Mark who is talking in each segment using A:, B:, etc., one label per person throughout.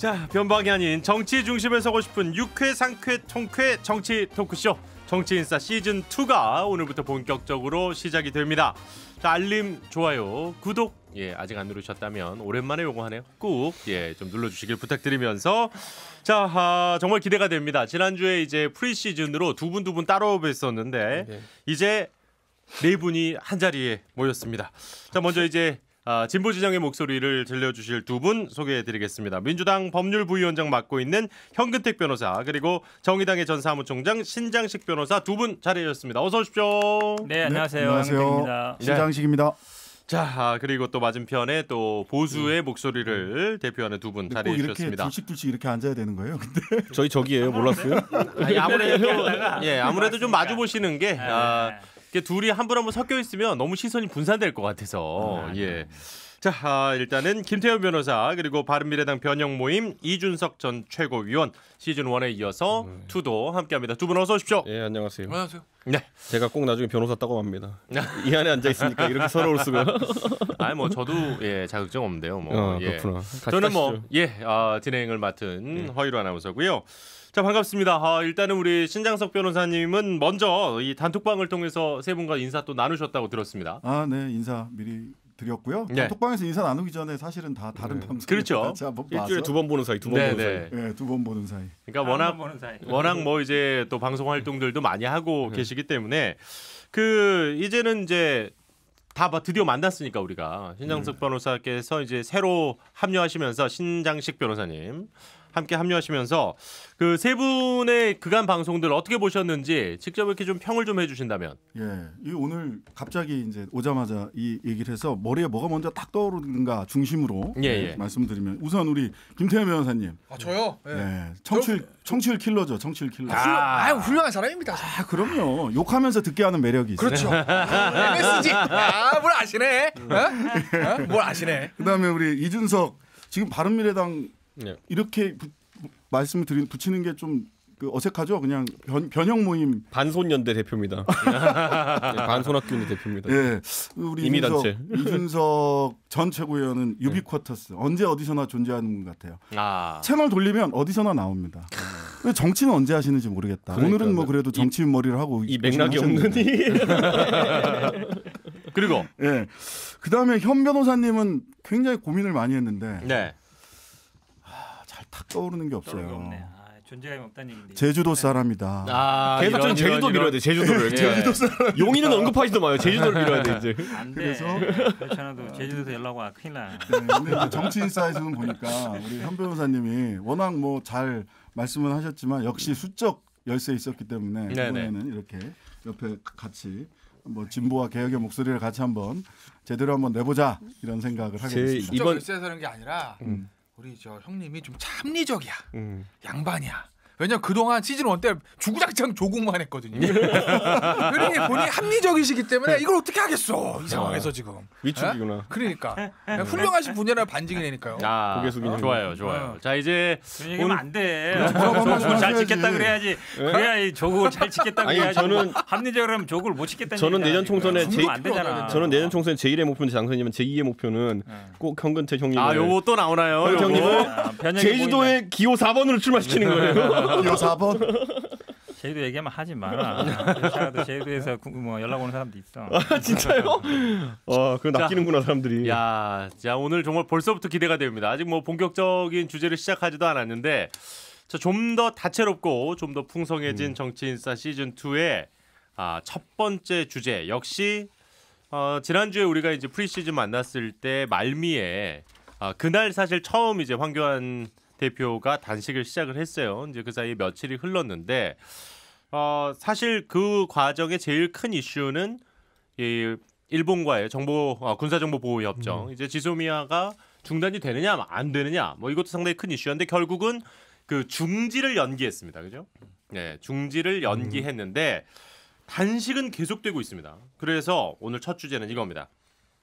A: 자 변방이 아닌 정치 중심을 서고 싶은 육회 상쾌 통쾌 정치 토크쇼 정치인사 시즌 2가 오늘부터 본격적으로 시작이 됩니다. 자 알림 좋아요 구독 예 아직 안 누르셨다면 오랜만에 요거 하네요 꾹 예 좀 눌러주시길 부탁드리면서 자 아, 정말 기대가 됩니다. 지난주에 이제 프리 시즌으로 두 분 두 분 따로 뵀었는데 네. 이제 네 분이 한 자리에 모였습니다. 자 먼저 이제 어, 진보 진영의 목소리를 들려주실 두 분 소개해드리겠습니다. 민주당 법률부위원장 맡고 있는 현근택 변호사 그리고 정의당의 전 사무총장 신장식 변호사 두 분 자리해주셨습니다. 어서 오십시오. 네, 네 안녕하세요. 네, 안녕하세요.
B: 신장식입니다.
A: 자 아, 그리고 또 맞은편에 또 보수의 네. 목소리를 대표하는 두 분 자리해 주셨습니다. 둘씩
B: 둘씩 이렇게 앉아야 되는 거예요? 근데 저희 저기예요 몰랐어요? 아니, 아무래도 예
A: 아무래도 좀 마주 보시는 게. 네. 아, 둘이 한 분 한 분 섞여 있으면 너무 시선이 분산될 것 같아서 아, 네. 예. 자 아, 일단은 김태우 변호사 그리고 바른미래당 변형 모임 이준석 전 최고위원 시즌 1에 이어서 음. 2도 함께합니다. 두 분 어서 오십시오.
C: 예 안녕하세요. 안녕하세요. 네. 제가 꼭 나중에 변호사 따고 갑니다. 네. 이 안에 앉아 있으니까 이렇게 서러울 수가.
A: 아니 뭐 저도 예 자격증 없는데요. 뭐 어, 예. 저는 뭐예 아, 진행을 맡은 예. 허일로 아나운서고요. 자 반갑습니다. 아, 일단은 우리 신장석 변호사님은 먼저 이 단톡방을 통해서 세 분과 인사 또 나누셨다고 들었습니다.
B: 아네 인사 미리 드렸고요. 네. 톡방에서 인사 나누기 전에 사실은 다 다른 네. 방송 그렇죠. 일주일에 두 번
A: 보는 사이, 두 번 보는 네, 네.
B: 사이, 네, 두번 보는 사이. 그러니까 워낙 보는 사이. 워낙 뭐
A: 이제 또 방송 활동들도 많이 하고 네. 계시기 때문에 그 이제는 이제 다 드디어 만났으니까 우리가 신장석 네. 변호사께서 이제 새로 합류하시면서 신장식 변호사님 함께 합류하시면서 그 세 분의 그간 방송들 어떻게 보셨는지 직접 이렇게 좀 평을 좀 해주신다면.
B: 예, 이 오늘 갑자기 이제 오자마자 이 얘기를 해서 머리에 뭐가 먼저 딱 떠오르는가 중심으로 예, 네, 예. 말씀드리면 우선 우리 김태현 변호사님.
D: 아 저요. 예,
B: 예 청취 청취율 킬러죠, 청취율 킬러. 아, 아, 아
D: 훌륭한 사람입니다. 아
B: 그럼요. 욕하면서 듣게 하는 매력이 있어요. 그렇죠. 아, MSG.
D: 아뭘 아시네. 어?
B: 어? 뭘 아시네. 그다음에 우리 이준석. 지금 바른미래당 네. 이렇게 부, 말씀을 드린 붙이는 게좀그 어색하죠. 그냥 변, 변형 모임
C: 반손연대 대표입니다. 네, 반손학교연대 표입니다 예, 우리 이준석,
B: 이준석 전 최고위원은 네. 유비쿼터스 언제 어디서나 존재하는 것 같아요. 아. 채널 돌리면 어디서나 나옵니다. 음. 정치는 언제 하시는지 모르겠다. 그러니까, 오늘은 뭐 그래도 정치인 이, 머리를 하고 이 맥락이 없는 이. 그리고 예. 그다음에 현 변호사님은 굉장히 고민을 많이 했는데 네. 확 떠오르는
E: 게 없어요. 아, 존재감이 없다는
B: 얘기인데. 제주도 네. 사람이다. 아, 계속 좀 제주도 밀어야 돼. 제주도를. 제주도 예. 사람. 용인은 언급하지도 마요. 제주도를 밀어야 돼 이제. 안 돼. 그래서
E: 그렇아도 제주도에서 연락 와 큰일 나. 네, 근데 정치인
B: 사이즈는 보니까 우리 현 변호사님이 워낙 뭐 잘 말씀은 하셨지만 역시 수적 열쇠 있었기 때문에 이번에는 이렇게 옆에 같이 뭐 진보와 개혁의 목소리를 같이 한번 제대로 한번 내보자 이런 생각을 하게 됐습니다. 이번 열쇠서는 게 아니라 음.
D: 우리 저 형님이 좀 참리적이야. 음. 양반이야. 왜냐면 그동안 시즌 원때 주구장창 조국만 했거든요. 예. 그러니 본인 합리적이시기 때문에 네. 이걸 어떻게 하겠어. 이 아, 상황에서 지금. 위축이구나. 예? 그러니까. 네. 네, 훌륭하신 분야라 반증이니까요. 아, 고개 숙이는 아, 좋아요. 좋아요. 어.
A: 자, 이제 그 오늘 안 돼. 조국잘 지켰다 그래야지. 그래야 이조국잘
E: 지켰다 그래야지. 저는 뭐 합리적으로 하 조국을 못지켰다 저는 내년 총선에 제안 되잖아. 저는
C: 내년 총선에 제1의 목표는 장선이면 제2의 목표는 꼭 현근태 형님. 아, 요거 또
E: 나오나요? 형님을 아,
C: 제주도의 기호 4번으로 출마시키는 거예요. 요 4번.
E: 제주도 얘기하면 하지 마라. 도 제주도에서 뭐 연락 오는 사람도 있어. 아, 진짜요? 아,
C: 어, 그 낚이는구나 사람들이.
A: 야, 자 오늘 정말 벌써부터 기대가 됩니다. 아직 뭐 본격적인 주제를 시작하지도 않았는데 좀 더 다채롭고 좀 더 풍성해진 음. 정치인사 시즌 2의 아, 첫 번째 주제 역시 어, 지난주에 우리가 이제 프리시즌 만났을 때 말미에 아, 그날 사실 처음 이제 황교안 대표가 단식을 시작을 했어요. 이제 그 사이에 며칠이 흘렀는데 어, 사실 그 과정의 제일 큰 이슈는 이 일본과의 정보 어, 군사정보보호협정 음. 이제 지소미아가 중단이 되느냐 안 되느냐 뭐 이것도 상당히 큰 이슈였는데 결국은 그 중지를 연기했습니다. 그죠? 네, 중지를 연기했는데 단식은 계속되고 있습니다. 그래서 오늘 첫 주제는 이겁니다.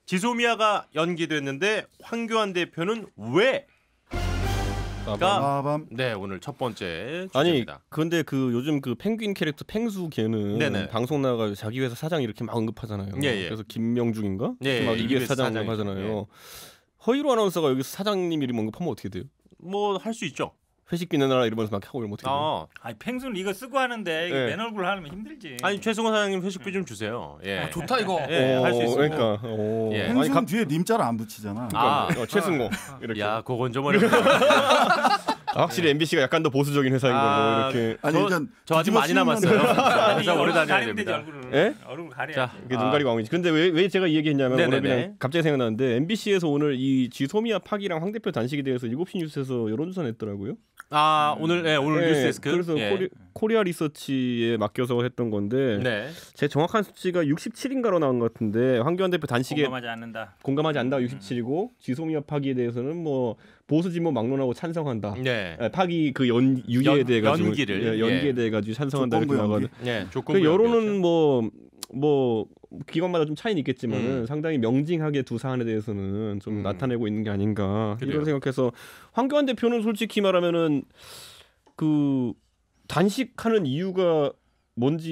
A: 지소미아가 연기됐는데 황교안 대표는 왜
C: 빠밤.
A: 네 오늘 첫 번째 아니 주제입니다.
C: 근데 그 요즘 그 펭귄 캐릭터 펭수 걔는 네네. 방송 나가 자기 회사 사장 이렇게 막 언급하잖아요. 예, 예. 그래서 김명중인가? 예, 막이 예, b 사장 언급하잖아요. 예. 허이로 아나운서가 여기서 사장님 이름 언급하면 어떻게 돼요? 뭐 할 수 있죠. 회식 기내놔라 이러면서 막 하고 이러면 어떻게 아, 어.
E: 아니 펭수는 이거 쓰고 하는데 네. 맨 얼굴
B: 하면 힘들지.
E: 아니 최승호
A: 사장님 회식비 음. 좀 주세요. 예. 아, 좋다 이거. 예, 할수 있어. 그러니까.
B: 예. 펭수는 뒤에 님자를 안 붙이잖아. 그러니까, 아. 어, 최승호 아. 이렇게. 야, 그건 좀 어렵다.
C: 확실히 MBC가 약간 더 보수적인 회사인 걸로 아, 이렇게. 아니 일단 저, 아직 많이 남았어요. 아니, 오래 다녀야 됩니다. 예? 얼굴 가려. 자, 이게 눈 가리고 네. 이지 근데 왜, 왜 제가 이 얘기했냐면 오늘 그냥 갑자기 생각났는데 MBC에서 오늘 이 지소미아 파기랑 황 대표 단식에 대해서 7시 뉴스에서 여론조사 냈더라고요.
A: 아 음. 오늘 예, 오늘 네, 뉴스 데스크. 그래서 예. 코리,
C: 코리아 리서치에 맡겨서 했던 건데 네. 제 정확한 수치가 67인가로 나온 것 같은데 황교안 대표 단식에 공감하지 않는다. 공감하지 않다 67이고 음. 음. 지소미아 파기에 대해서는 뭐 보수 진보 막론하고 찬성한다. 네. 예, 파기 그연 유예에 대해 가지고 연기를 예, 연기에 예. 대해 가지고 찬성한다 이렇게 나가는. 예, 그 조 여론은 뭐뭐 뭐, 뭐 기관마다 좀 차이는 있겠지만 음. 상당히 명징하게 두 사안에 대해서는 좀 음. 나타내고 있는 게 아닌가 그래요. 이런 생각해서 황교안 대표는 솔직히 말하면은 그 단식하는 이유가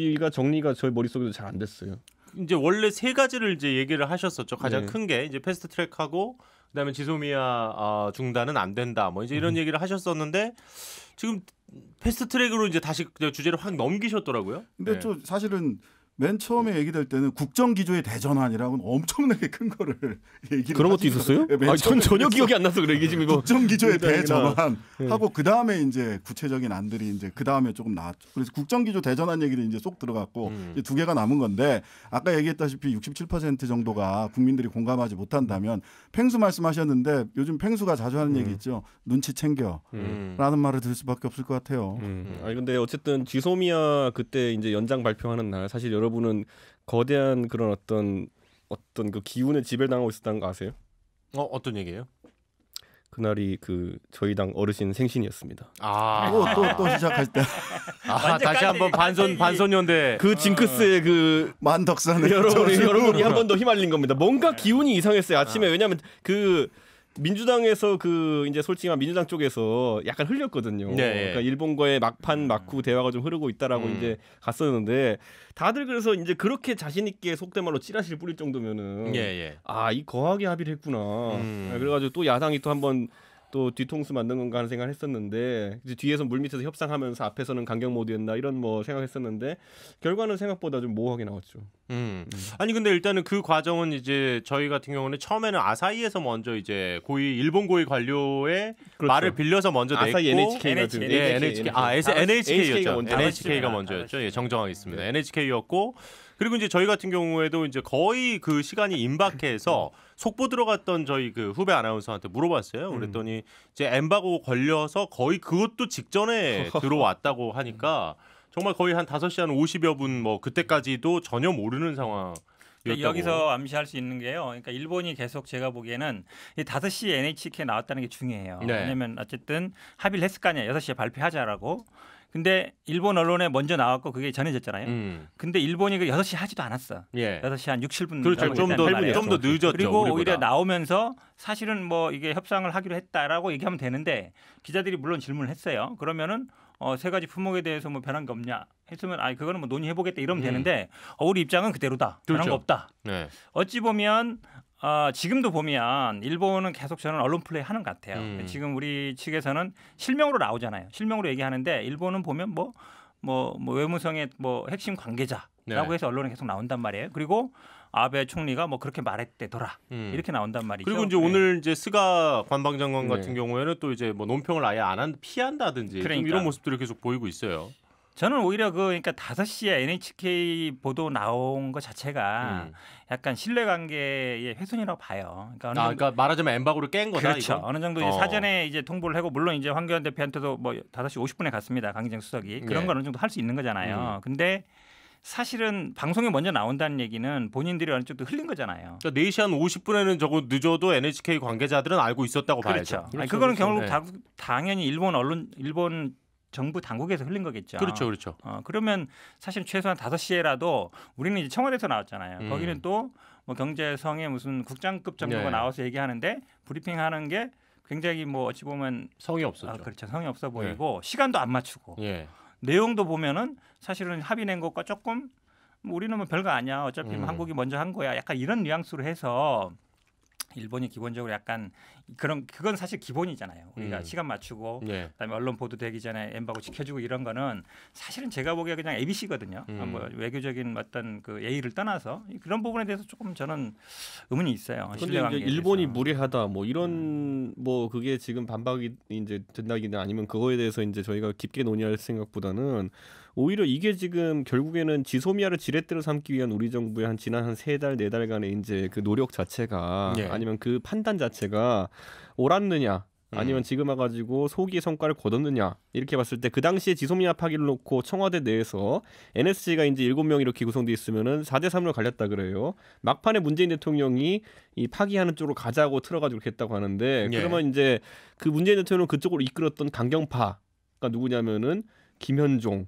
C: 뭔지가 정리가 저희 머릿속에도 잘 안 됐어요.
A: 이제 원래 세 가지를 이제 얘기를 하셨었죠. 가장 네. 큰게 이제 패스트 트랙하고 그다음에 지소미아 어, 중단은 안 된다. 뭐 이제 이런 음. 얘기를 하셨었는데 지금 패스트 트랙으로 이제 다시 그 주제를 확 넘기셨더라고요. 근데 네.
B: 저 사실은 맨 처음에 네. 얘기될 때는 국정기조의 대전환이라고 엄청나게 큰 거를 얘기를 그런 것도 있었어요? 아, 전 전혀 기억이 안 나서 그래 이게 지금 이거 국정기조의 네, 대전환 네. 하고 그 다음에 이제 구체적인 안들이 이제 그 다음에 조금 나왔죠. 그래서 국정기조 대전환 얘기를 이제 쏙 들어갔고 음. 이제 두 개가 남은 건데 아까 얘기했다시피 67% 정도가 국민들이 공감하지 못한다면 펭수 말씀하셨는데 요즘 펭수가 자주 하는 음. 얘기 있죠. 눈치 챙겨라는 음. 말을 들을 수밖에 없을 것 같아요.
C: 아 근데 어쨌든 지소미아 그때 이제 연장 발표하는 날 사실 여러 여러분은 거대한 그런 어떤 어떤 그 기운에 지배당하고 있었다는 거 아세요?
A: 어 어떤 얘기예요?
C: 그날이 그 저희 당 어르신 생신이었습니다. 아또또 또 시작할 때.
A: 아 다시 한번 반손
C: 반손연대. 그 징크스의
B: 그 만덕산의 여러분 여러분이 한 번
C: 더 휘말린 겁니다. 뭔가 기운이 이상했어요 아침에 아. 왜냐하면 그 민주당에서 그 이제 솔직히 말 민주당 쪽에서 약간 흘렸거든요. 네. 예. 그러니까 일본과의 막판 음. 막후 대화가 좀 흐르고 있다라고 음. 이제 갔었는데 다들 그래서 이제 그렇게 자신 있게 속된 말로 찌라시를 뿌릴 정도면은 예, 예. 아이 거하게 합의를 했구나. 음. 아, 그래가지고 또 야당이 또 한번 또 뒤통수 만든 건가 하는 생각을 했었는데 이제 뒤에서 물밑에서 협상하면서 앞에서는 강경 모드였나 이런 뭐 생각했었는데 결과는 생각보다 좀 모호하게 나왔죠. 음. 음. 아니 근데 일단은 그 과정은 이제 저희
A: 같은 경우는 처음에는 아사히에서 먼저 이제 고위 일본 고위 관료의 그렇죠. 말을 빌려서 먼저 냈고 아사히 NHK가 NHK, NHK, 예, NHK, NHK, 아 NHK였죠. NHK가 먼저였죠. 예, 정정하겠습니다. 네. NHK였고 그리고 이제 저희 같은 경우에도 이제 거의 그 시간이 임박해서 속보 들어갔던 저희 그 후배 아나운서한테 물어봤어요. 음. 그랬더니 이제 엠바고 걸려서 거의 그것도 직전에 들어왔다고 음. 하니까 정말 거의 한 5시 한 50여 분 뭐 그때까지도 전혀 모르는 그러니까 상황 여기서
E: 암시할 수 있는 게요. 그러니까 일본이 계속 제가 보기에는 이 5시 NHK 나왔다는 게 중요해요. 네. 왜냐면 어쨌든 합의를 했을 거 아니에요. 6시에 발표하자라고. 근데 일본 언론에 먼저 나왔고 그게 전해졌잖아요. 음. 근데 일본이 그 6시 하지도 않았어. 예. 6시 한 6, 7분 그렇죠. 좀더 좀더 늦었죠. 그리고 우리보다. 오히려 나오면서 사실은 뭐 이게 협상을 하기로 했다라고 얘기하면 되는데 기자들이 물론 질문을 했어요. 그러면은 어, 세 가지 품목에 대해서 뭐 변한 게 없냐 했으면 아니 그거는 뭐 논의해 보겠다 이러면 음. 되는데 어, 우리 입장은 그대로다. 그렇죠. 변한 거 없다. 네. 어찌 보면 아, 지금도 보면 일본은 계속 저는 언론 플레이 하는 것 같아요. 음. 지금 우리 측에서는 실명으로 나오잖아요. 실명으로 얘기하는데 일본은 보면 뭐, 뭐, 뭐 외무성의 뭐 핵심 관계자라고 네. 해서 언론에 계속 나온단 말이에요. 그리고 아베 총리가 뭐 그렇게 말했대더라 음. 이렇게 나온단 말이죠. 그리고 이제 네.
A: 오늘 이제 스가 관방장관 네. 같은 네. 경우에는 또 이제 뭐 논평을 아예
E: 안 한 피한다든지 그러니까. 이런 모습들을
A: 계속 보이고 있어요.
E: 저는 오히려 그 그러니까 5시에 NHK 보도 나온 것 자체가 음. 약간 신뢰 관계의 훼손이라고 봐요. 그러니까, 어느 아, 그러니까 말하자면 엠바고를 깬 거다. 그렇죠. 이건? 어느 정도 이제 어. 사전에 이제 통보를 하고 물론 이제 황교안 대표한테도 뭐 5시 50분에 갔습니다. 강기정 수석이 그런 예. 걸 어느 정도 할 수 있는 거잖아요. 음. 근데 사실은 방송에 먼저 나온다는 얘기는 본인들이 어느 쪽도 흘린 거잖아요. 그러니까 4시 한
A: 50분에는 저거 늦어도 NHK 관계자들은 알고 있었다고 그렇죠. 봐야죠. 그렇죠. 아니, 그렇죠, 그거는 그렇죠. 결국 네. 다,
E: 당연히 일본 언론 일본 정부 당국에서 흘린 거겠죠. 그렇죠, 그렇죠. 어, 그러면 사실 최소한 다섯 시에라도 우리는 이제 청와대에서 나왔잖아요. 음. 거기는 또뭐 경제성의 무슨 국장급 정도가 네. 나와서 얘기하는데 브리핑하는 게 굉장히 뭐 어찌 보면 성이 아, 없었죠. 아, 그렇죠, 성이 없어 네. 보이고 네. 시간도 안 맞추고 네. 내용도 보면은 사실은 합의 낸 것과 조금 뭐 우리는 뭐 별거 아니야. 어차피 음. 한국이 먼저 한 거야. 약간 이런 뉘앙스로 해서 일본이 기본적으로 약간 그런 그건 사실 기본이잖아요. 우리가 음. 시간 맞추고 네. 그다음에 언론 보도되기 전에 엠바고 지켜주고 이런 거는 사실은 제가 보기에 그냥 ABC거든요. 음. 아, 뭐 외교적인 어떤 그 예의를 떠나서 그런 부분에 대해서 조금 저는 의문이 있어요.
C: 그런데 이제 일본이 무례하다 뭐 이런 음. 뭐 그게 지금 반박이 이제 된다기나 아니면 그거에 대해서 이제 저희가 깊게 논의할 생각보다는 오히려 이게 지금 결국에는 지소미아를 지렛대로 삼기 위한 우리 정부의 한 지난 한 세 달 네 달간의 이제 그 노력 자체가 예. 아니면 그 판단 자체가 옳았느냐 음. 아니면 지금 와가지고 소기의 성과를 거뒀느냐 이렇게 봤을 때 그 당시에 지소미아 파기를 놓고 청와대 내에서 NSC가 이제 일곱 명 이렇게 구성돼 있으면은 4대 3으로 갈렸다 그래요. 막판에 문재인 대통령이 이 파기하는 쪽으로 가자고 틀어가지고 이렇게 했다고 하는데 예. 그러면 이제 그 문재인 대통령 은 그쪽으로 이끌었던 강경파가 누구냐면은 김현종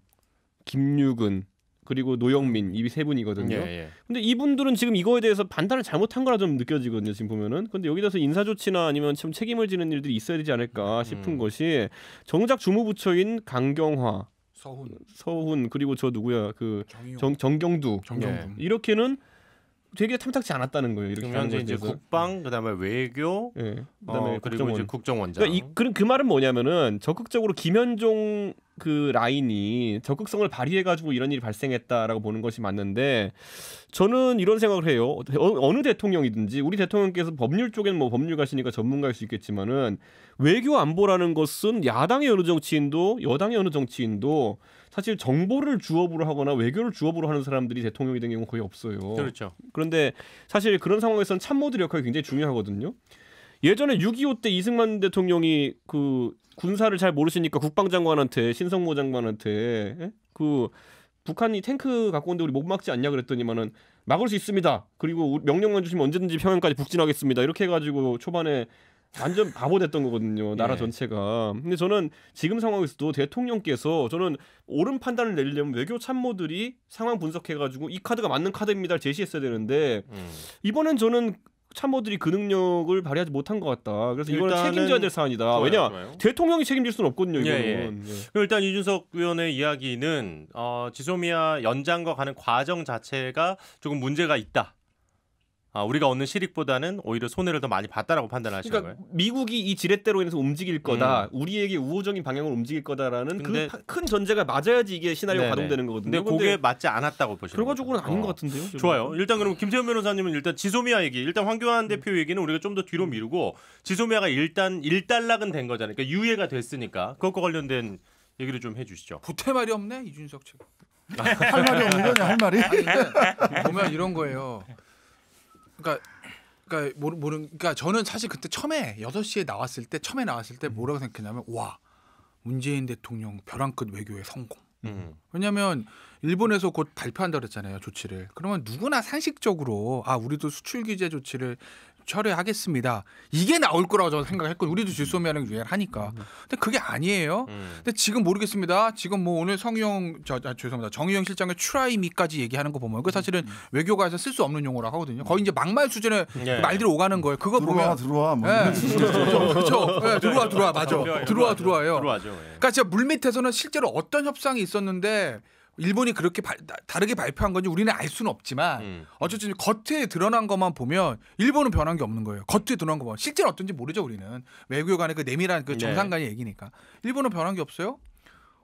C: 김유근 그리고 노영민 이 세 분이거든요. 예, 예. 근데 이분들은 지금 이거에 대해서 반단을 잘못한 거라 좀 느껴지거든요. 지금 보면은. 근데 여기다서 인사 조치나 아니면 참 책임을 지는 일들이 있어야 되지 않을까 음. 싶은 음. 것이 정작 주무부처인 강경화 서훈 서훈 그리고 저 누구야 그 정, 정경두, 정경두. 예. 이렇게는 되게 탐탁치 않았다는 거예요. 이렇게 하는 이제 대해서. 국방 그다음에 외교 예. 그다음에 어, 그리고 국정원. 이제 국정원장. 그러니까 이, 그그 말은 뭐냐면은 적극적으로 김현종 그 라인이 적극성을 발휘해가지고 이런 일이 발생했다라고 보는 것이 맞는데 저는 이런 생각을 해요. 어, 어느 대통령이든지 우리 대통령께서 법률 쪽엔 뭐 법률가시니까 전문가일 수 있겠지만은 외교 안보라는 것은 야당의 어느 정치인도 여당의 어느 정치인도 사실 정보를 주업으로 하거나 외교를 주업으로 하는 사람들이 대통령이 된 경우 거의 없어요. 그렇죠. 그런데 사실 그런 상황에서는 참모들 역할이 굉장히 중요하거든요. 예전에 6.25 때 이승만 대통령이 그 군사를 잘 모르시니까 국방장관한테 신성모 장관한테 에? 예? 그 북한이 탱크 갖고 온데 우리 못 막지 않냐 그랬더니만은 막을 수 있습니다. 그리고 명령만 주시면 언제든지 평양까지 북진하겠습니다. 이렇게 해가지고 초반에 완전 바보 됐던 거거든요. 예. 나라 예. 전체가. 근데 저는 지금 상황에서도 대통령께서 저는 옳은 판단을 내리려면 외교 참모들이 상황 분석해가지고 이 카드가 맞는 카드입니다 제시했어야 되는데 음. 이번엔 저는 참모들이 그 능력을 발휘하지 못한 것 같다. 그래서 이거는 책임져야 될 사안이다. 좋아요, 왜냐 좋아요. 대통령이 책임질 수는 없거든요. 예, 이거는. 예, 예. 예.
A: 일단 이준석 의원의 이야기는 어, 지소미아 연장과 가는 과정 자체가 조금 문제가 있다. 아, 우리가 얻는 실익보다는 오히려 손해를 더 많이 봤다라고 판단하시는 그러니까
C: 거예요. 미국이 이 지렛대로 인해서 움직일 거다. 음. 우리에게 우호적인 방향으 움직일 거다라는 그 큰 전제가 맞아야지 이게 시나리오가 가동되는 거거든요. 근데 그게
A: 맞지 않았다고 보시는 결과적으로 아닌 어. 것 같은데요. 지금. 좋아요.
C: 일단 그럼 김세현 변호사님은 일단 지소미아 얘기, 일단 황교안
A: 음. 대표 얘기는 우리가 좀 더 뒤로 음. 미루고 지소미아가 일단 일단락은 된 거잖아요. 그러니까 유예가 됐으니까 그것과 관련된 얘기를 좀 해주시죠.
D: 보태 말이 없네 이준석 측. 할 말이 없는 거냐 할 말이? 아니, 보면 이런 거예요. 그러니까 그러니까 모르 모르 그러니까 저는 사실 그때 처음에 여섯 시에 나왔을 때 처음에 나왔을 때 음. 뭐라고 생각했냐면 와 문재인 대통령 벼랑 끝 외교의 성공. 음. 왜냐하면 일본에서 곧 발표한다 그랬잖아요 조치를. 그러면 누구나 상식적으로 아 우리도 수출 규제 조치를 철회하겠습니다. 이게 나올 거라고 저는 생각했거든요. 우리도 질소면랑 유예하니까. 음. 근데 그게 아니에요. 음. 근데 지금 모르겠습니다. 지금 뭐 오늘 성희영 저, 아, 죄송합니다. 정의영 실장의 추라이미까지 얘기하는 거 보면 그 사실은 음. 외교가에서 쓸 수 없는 용어라고 하거든요. 거의 이제 막말 수준의 예. 말들이 오가는 거예요. 그거 들어와, 보면 들어와 뭐. 예. 그렇죠. 예, 들어와 들어와 맞아. 들어와 들어와요. 들어와죠. 예. 그러니까 진짜 물 밑에서는 실제로 어떤 협상이 있었는데 일본이 그렇게 바, 다르게 발표한 건지 우리는 알 수는 없지만 음. 어쨌든 겉에 드러난 것만 보면 일본은 변한 게 없는 거예요. 겉에 드러난 것만 실제는 어떤지 모르죠 우리는 외교 간의 그 내밀한 그 정상 간의 네. 얘기니까 일본은 변한 게 없어요.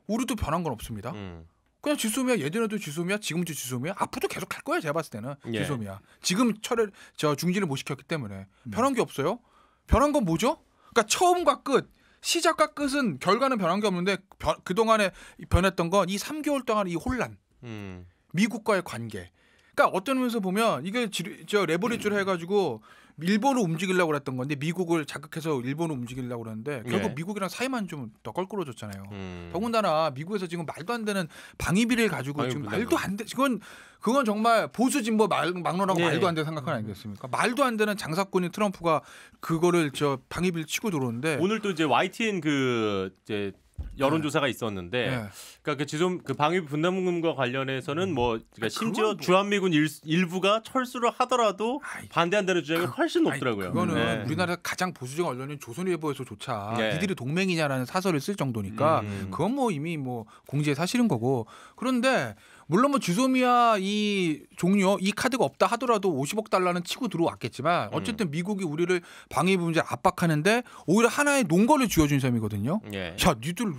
D: 우리도 변한 건 없습니다. 음. 그냥 지소미아 예전에도 지소미아 지금도 지소미아 앞으로도 계속 갈거예요 제가 봤을 때는 예. 지소미아 지금 철을 저 중지를 못 시켰기 때문에 음. 변한 게 없어요. 변한 건 뭐죠? 그러니까 처음과 끝 시작과 끝은 결과는 변한 게 없는데 변, 그 동안에 변했던 건 이 3개월 동안 이 혼란, 음. 미국과의 관계. 그러니까 어떤 면에서 보면 이게 저 레버리지를 음. 해가지고 일본을 움직이려고 그랬던 건데 미국을 자극해서 일본을 움직이려고 그러는데 결국 네. 미국이랑 사이만 좀 더 껄끄러졌잖아요. 음. 더군다나 미국에서 지금 말도 안 되는 방위비를 가지고 아유, 지금 말도 안 돼. 그건 그건 정말 보수 진보 막론하고 네. 말도 안 되는 생각은 아니겠습니까? 말도 안 되는 장사꾼인 트럼프가 그거를 저 방위비를 치고 들어오는데
A: 오늘 또 이제 YTN 그 이제 여론조사가 있었는데 네. 그러니까 그 지금 그방위 분담금과 관련해서는 음. 뭐 아, 그러니까 심지어 뭐. 주한미군 일, 부가 철수를 하더라도 아이, 반대한다는 주장이 그, 훨씬 높더라고요. 아이, 그거는 네. 우리나라
D: 가장 보수적인 언론인 조선일보에서조차 네. 니들이 동맹이냐라는 사설을 쓸 정도니까 음. 그건 뭐 이미 뭐 공지의 사실인 거고 그런데 물론 뭐 주소미아 이 종료 이 카드가 없다 하더라도 50억 달러는 치고 들어왔겠지만 음. 어쨌든 음. 미국이 우리를 방위부 문제 압박하는데 오히려 하나의 농거를 쥐어준 셈이거든요. 예. 야 니들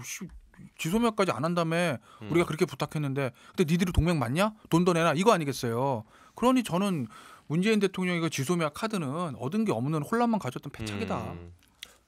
D: 지소미아까지 안 한다며 음. 우리가 그렇게 부탁했는데 근데 니들이 동맹 맞냐? 돈 더내놔 이거 아니겠어요. 그러니 저는 문재인 대통령이 지소미아 그 카드는 얻은 게 없는 혼란만 가졌던 음. 패착이다. 음.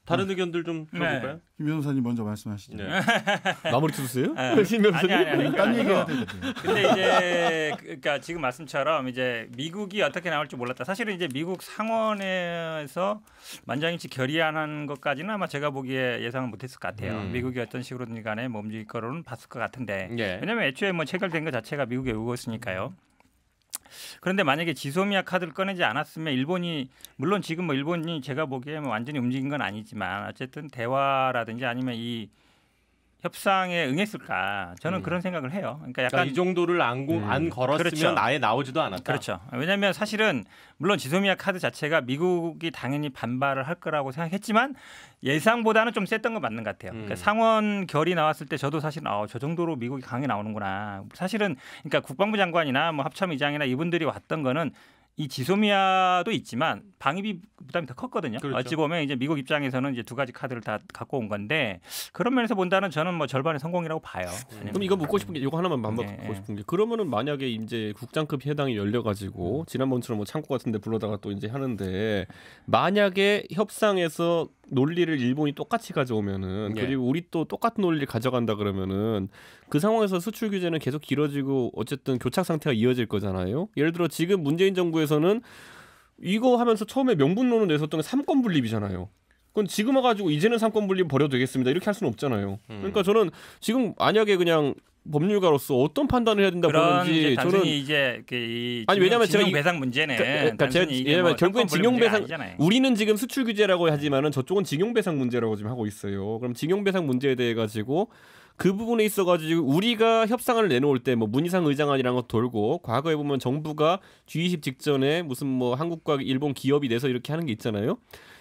D: 다른 의견들 좀 네. 들어볼까요? 네. 김 변호사님 먼저 말씀하시죠. 네. 마무리 투수세요? 네. 김변사님 아니, 아니, 아니. 딴 얘기가 되는데.
B: 근데
E: 이제 그, 그러니까 지금 말씀처럼 이제 미국이 어떻게 나올지 몰랐다. 사실은 이제 미국 상원에서 만장일치 결의안한 것까지는 아마 제가 보기에 예상을 못했을 것 같아요. 음. 미국이 어떤 식으로든 간에 뭐 움직일 거로는 봤을 것 같은데. 예. 왜냐하면 애초에 뭐 체결된 것 자체가 미국에 오고 있으니까요. 그런데 만약에 지소미아 카드를 꺼내지 않았으면 일본이 물론 지금 뭐 일본이 제가 보기에 뭐 완전히 움직인 건 아니지만 어쨌든 대화라든지 아니면 이 협상에 응했을까 저는 음. 그런 생각을 해요. 그러니까, 그러니까 약간 그러니까 이 정도를 안, 고, 음. 안 걸었으면 그렇죠. 아예 나오지도 않았다. 그렇죠. 왜냐하면 사실은 물론 지소미아 카드 자체가 미국이 당연히 반발을 할 거라고 생각했지만 예상보다는 좀 셌던 건 맞는 것 같아요. 그러니까 음. 그러니까 상원 결이 나왔을 때 저도 사실 어, 아, 저 정도로 미국이 강하게 나오는구나. 사실은 그러니까 국방부 장관이나 뭐 합참 의장이나 이분들이 왔던 거는 이 지소미아도 있지만 방위비 부담이 더 컸거든요. 그렇죠. 어찌 보면 이제 미국 입장에서는 이제 두 가지 카드를 다 갖고 온 건데 그런 면에서 본다는 저는 뭐 절반의 성공이라고 봐요. 음. 그럼 이거 묻고 싶은 게 이거 하나만 반복 네. 묻고 싶은
C: 게 그러면은 만약에 이제 국장급 회당이 열려가지고 음. 지난번처럼 뭐 창고 같은데 불러다가 또 이제 하는데 만약에 협상에서 논리를 일본이 똑같이 가져오면은 예. 그리고 우리 또 똑같은 논리를 가져간다 그러면은 그 상황에서 수출 규제는 계속 길어지고 어쨌든 교착 상태가 이어질 거잖아요. 예를 들어 지금 문재인 정부에서는 이거 하면서 처음에 명분론을 내세던게 삼권 분립이잖아요. 그건 지금 와가지고 이제는 삼권 분립 버려도 되겠습니다. 이렇게 할 수는 없잖아요. 음. 그러니까 저는 지금 만약에 그냥 법률가로서 어떤 판단을 해야 된다 보는지 저는
E: 이제 그 아니 왜냐면 제가 배상 문제는 그러니까, 그러니까 제가 왜냐면 뭐 결국엔 징용배상
C: 우리는 지금 수출 규제라고 하지만은 저쪽은 징용배상 문제라고 지금 하고 있어요. 그럼 징용배상 문제에 대해 가지고 그 부분에 있어 가지고 우리가 협상을 내놓을 때 뭐 문희상 의장안이란 거 돌고 과거에 보면 정부가 G20 직전에 무슨 뭐 한국과 일본 기업이 내서 이렇게 하는 게 있잖아요.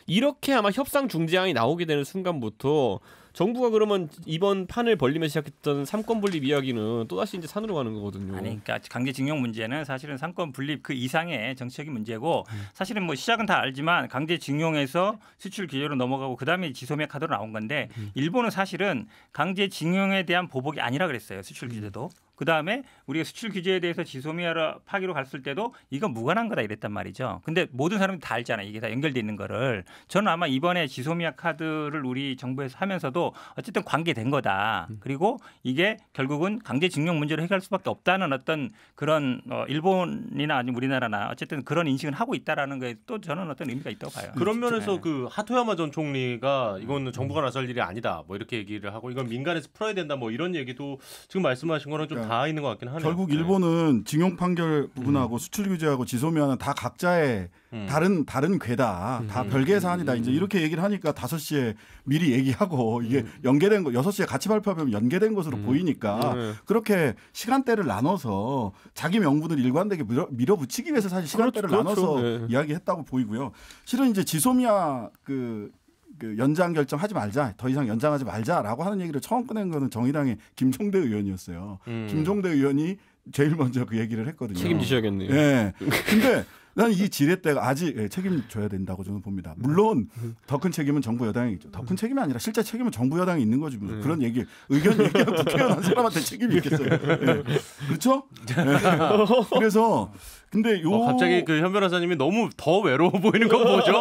C: 이렇게 아마 협상 중재안이 나오게 되는 순간부터 정부가 그러면 이번 판을 벌리며 시작했던 삼권 분립 이야기는 또다시 이제 산으로 가는 거거든요. 아니, 그러니까
E: 강제징용 문제는 사실은 삼권 분립 그 이상의 정치적인 문제고 사실은 뭐 시작은 다 알지만 강제징용에서 수출 규제로 넘어가고 그다음에 지소매 카드로 나온 건데 음. 일본은 사실은 강제징용에 대한 보복이 아니라 그랬어요. 수출 규제도. 음. 그 다음에 우리가 수출 규제에 대해서 지소미아라 파기로 갔을 때도 이건 무관한 거다 이랬단 말이죠. 근데 모든 사람이 다 알잖아요. 이게 다 연결돼 있는 거를. 저는 아마 이번에 지소미아 카드를 우리 정부에서 하면서도 어쨌든 관계된 거다. 음. 그리고 이게 결국은 강제징용 문제로 해결할 수밖에 없다는 어떤 그런 어, 일본이나 아니면 우리나라나 어쨌든 그런 인식은 하고 있다라는 게 또 저는 어떤 의미가
B: 있다고 봐요. 그런 음. 면에서 네.
A: 그 하토야마 전 총리가 이건 정부가 나설 일이 아니다 뭐 이렇게 얘기를 하고 이건 민간에서 풀어야 된다 뭐 이런 얘기도 지금 말씀하신 거랑 좀다 네. 있는 것 같긴 하네요. 결국
B: 일본은 네. 징용 판결 부분하고 음. 수출 규제하고 지소미아는 다 각자의 음. 다른 다른 괴다. 다 음. 별개 의 사안이다. 음. 이제 이렇게 얘기를 하니까 5시에 미리 얘기하고 이게 음. 연계된 거 6시에 같이 발표하면 연계된 것으로 음. 보이니까 네. 그렇게 시간대를 나눠서 자기 명분을 일관되게 밀어, 붙이기 위해서 사실 시간대를 그렇죠, 그렇죠. 나눠서 네. 이야기했다고 보이고요. 실은 이제 지소미아 그그 그 연장 결정하지 말자, 더 이상 연장하지 말자라고 하는 얘기를 처음 꺼낸 거는 정의당의 김종대 의원이었어요. 음. 김종대 의원이 제일 먼저 그 얘기를 했거든요. 책임지셔야겠네요. 예. 네. 근데 나는 이 지렛대가 아직 예, 책임져야 된다고 저는 봅니다. 네. 물론 음. 더큰 책임은 정부 여당이죠. 겠더큰 음. 책임이 아니라 실제 책임은 정부 여당이 있는 거지 무슨 네. 그런 얘기 의견 얘기하고 국회의원 한 사람한테 책임이 있겠어요. 네. 예. 그렇죠? 예. 그래서 근데 요 어, 갑자기
A: 그현 변호사님이 너무 더 외로워 보이는 건 뭐죠?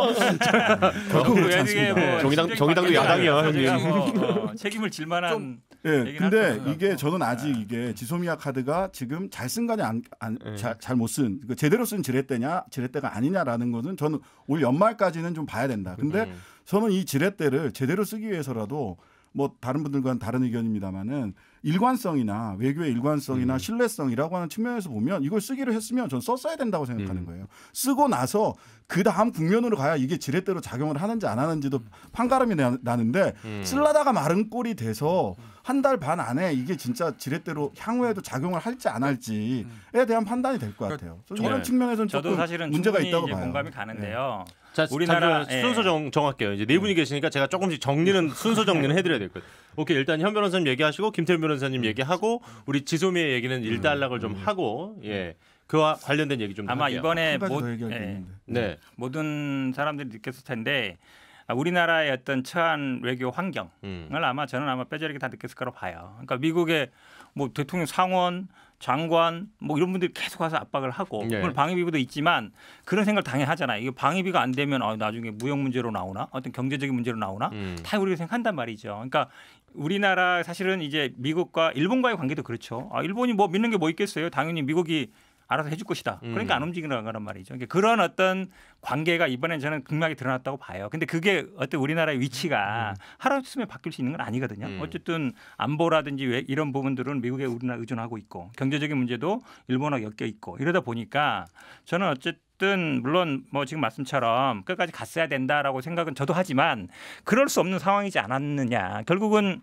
E: 결국 그 뭐 네. 정의당 정의당도 야당이야.
C: 뭐,
B: 어, 책임을
E: 질만한
B: 예. 네, 근데 이게 저는 아직 네. 이게 지소미아 카드가 지금 잘 쓴 거냐 안잘못쓴 네. 그 제대로 쓴 지렛대냐 지렛대가 아니냐라는 것은 저는 올 연말까지는 좀 봐야 된다. 근데 네. 저는 이 지렛대를 제대로 쓰기 위해서라도 뭐 다른 분들과는 다른 의견입니다만은 일관성이나 외교의 일관성이나 음. 신뢰성이라고 하는 측면에서 보면 이걸 쓰기로 했으면 전 썼어야 된다고 생각하는 음. 거예요. 쓰고 나서 그 다음 국면으로 가야 이게 지렛대로 작용을 하는지 안 하는지도 음. 판가름이 나는데 음. 쓸라다가 마른 꼴이 돼서 한 달 반 안에 이게 진짜 지렛대로 향후에도 작용을 할지 안 할지에 음. 대한 판단이 될것 그러니까 같아요. 그러니까 저는 측면에서는 저도 사실은 문제가 있다고 봐요. 공감이
E: 가는데요. 네. 자,
A: 우리나라 예. 순서 정, 정할게요. 이제 네 분이 음. 계시니까 제가 조금씩 정리는 순서 정리는 해드려야 될거아요 오케이 일단 현 변호사님 얘기하시고 김태현 변호사님 음. 얘기하고 우리 지소미의 얘기는 일단락을 음. 좀 음. 하고
E: 예. 그와 관련된 얘기 좀 아마 할게요. 이번에 모, 예. 네. 모든 사람들이 느꼈을 텐데 아, 우리나라의 어떤 처한 외교 환경을 음. 아마 저는 아마 뼈저리게 다 느꼈을 거라고 봐요. 그러니까 미국의 뭐 대통령 상원 장관 뭐 이런 분들이 계속 가서 압박을 하고 네. 물론 방위비도 있지만 그런 생각을 당연히 하잖아요. 이거 방위비가 안 되면 아, 나중에 무역 문제로 나오나 어떤 경제적인 문제로 나오나 음. 다 우리가 생각한단 말이죠. 그러니까 우리나라 사실은 이제 미국과 일본과의 관계도 그렇죠. 아, 일본이 뭐 믿는 게 뭐 있겠어요. 당연히 미국이 알아서 해줄 것이다. 그러니까 음. 안 움직이는 거란 말이죠. 그러니까 그런 어떤 관계가 이번에 저는 극명하게 드러났다고 봐요. 근데 그게 어떤 우리나라의 위치가 음, 음. 하루 있으면 바뀔 수 있는 건 아니거든요. 음. 어쨌든 안보라든지 이런 부분들은 미국에 우리나 라 의존하고 있고 경제적인 문제도 일본하고 엮여 있고 이러다 보니까 저는 어쨌든 물론 뭐 지금 말씀처럼 끝까지 갔어야 된다라고 생각은 저도 하지만 그럴 수 없는 상황이지 않았느냐 결국은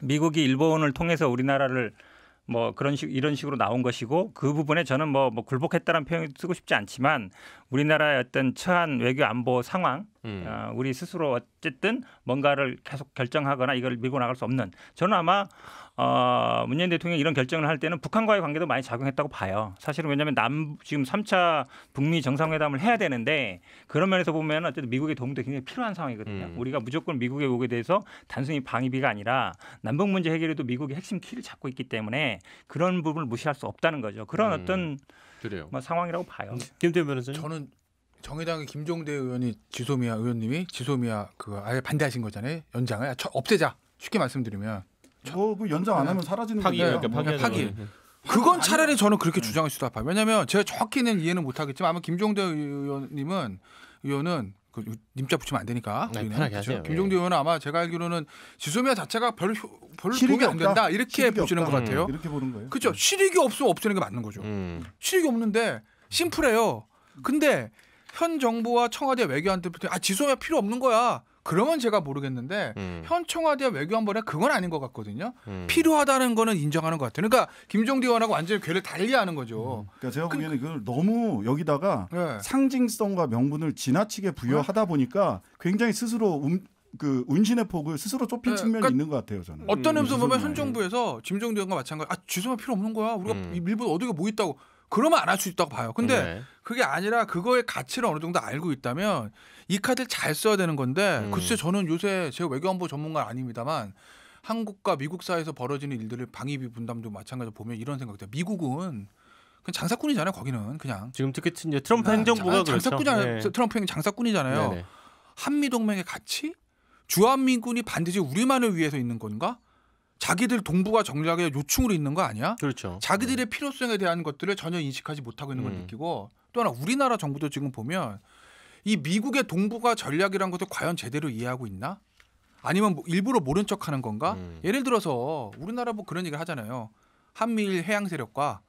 E: 미국이 일본을 통해서 우리나라를 뭐 그런 식 이런 식으로 나온 것이고 그 부분에 저는 뭐, 뭐 굴복했다는 표현을 쓰고 싶지 않지만 우리나라의 어떤 처한 외교 안보 상황 음. 어, 우리 스스로 어쨌든 뭔가를 계속 결정하거나 이걸 밀고 나갈 수 없는 저는 아마 어, 문재인 대통령이 이런 결정을 할 때는 북한과의 관계도 많이 작용했다고 봐요. 사실은 왜냐하면 남 지금 3차 북미 정상회담을 해야 되는데 그런 면에서 보면 어쨌든 미국의 도움도 굉장히 필요한 상황이거든요. 음. 우리가 무조건 미국의 의혹에 대해서 단순히 방위비가 아니라 남북 문제 해결에도 미국이 핵심 키를 잡고 있기 때문에 그런 부분을 무시할 수 없다는 거죠. 그런 음. 어떤 그래요. 뭐 상황이라고 봐요. 김태 변호사님. 저는
D: 정의당의 김종대 의원이 지소미아 의원님이 지소미아 그 아예 반대하신 거잖아요. 연장을 아, 없애자. 쉽게 말씀드리면 저그 뭐 연장 안 네. 하면 사라지는 파기, 거예요. 그러니까 네, 파기. 파기. 네. 그건 차라리 저는 그렇게 주장할 수도 아파요. 왜냐하면 제가 정확히는 이해는 못하겠지만 아마 김종대 의원님은 의원은 그 님자 붙이면 안 되니까. 네, 편하게 하세요. 그렇죠? 김종대 예. 의원은 아마 제가 알기로는 지소미아 자체가 별로 별로 도움이 안 된다 이렇게 보시는 없다. 것 같아요. 음. 이렇게 보는 거예요. 그렇죠. 실익이 없으면 없애는 게 맞는 거죠. 음. 실익이 없는데 심플해요. 근데 현 정부와 청와대 외교안들부터 아 지소야 필요 없는 거야. 그러면 제가 모르겠는데 음. 현 청와대 외교안보에 그건 아닌 것 같거든요. 음. 필요하다는 거는 인정하는 것 같아요. 그러니까 김종대 의원하고 완전히 괴를 달리하는 거죠. 음.
B: 그러니까 제가 그, 보기에는 그걸 너무 여기다가 네. 상징성과 명분을 지나치게 부여하다 보니까 굉장히 스스로 움, 그 운신의 폭을 스스로 좁힌 네, 측면이 그러니까 있는 것 같아요 저는. 어떤 음. 의미에서 보면 음. 현
D: 정부에서 김종대 의원과 마찬가지. 아 지소만 필요 없는 거야. 우리가 음. 일본 어디가 뭐 있다고. 그러면 안 할 수 있다고 봐요. 근데 네. 그게 아니라 그거의 가치를 어느 정도 알고 있다면 이 카드를 잘 써야 되는 건데 음. 글쎄 저는 요새 제 외교안보 전문가 아닙니다만 한국과 미국 사이에서 벌어지는 일들을 방위비 분담도 마찬가지로 보면 이런 생각들. 이어 미국은 그냥 장사꾼이잖아요. 거기는 그냥 지금 특히 이제 트럼프 아, 행정부가 아, 그렇죠. 장, 사꾼이잖아요 네. 트럼프 행정 장사꾼이잖아요. 네네. 한미 동맹의 가치? 주한민군이 반드시 우리만을 위해서 있는 건가? 자기들 동북아 정략의 요충으로 있는 거 아니야? 그렇죠. 자기들의 네. 필요성에 대한 것들을 전혀 인식하지 못하고 있는 걸 음. 느끼고 또 하나 우리나라 정부도 지금 보면 이 미국의 동북아 전략이란 것을 과연 제대로 이해하고 있나? 아니면 뭐 일부러 모른 척하는 건가? 음. 예를 들어서 우리나라 뭐 그런 얘기를 하잖아요. 한미일 해양 세력과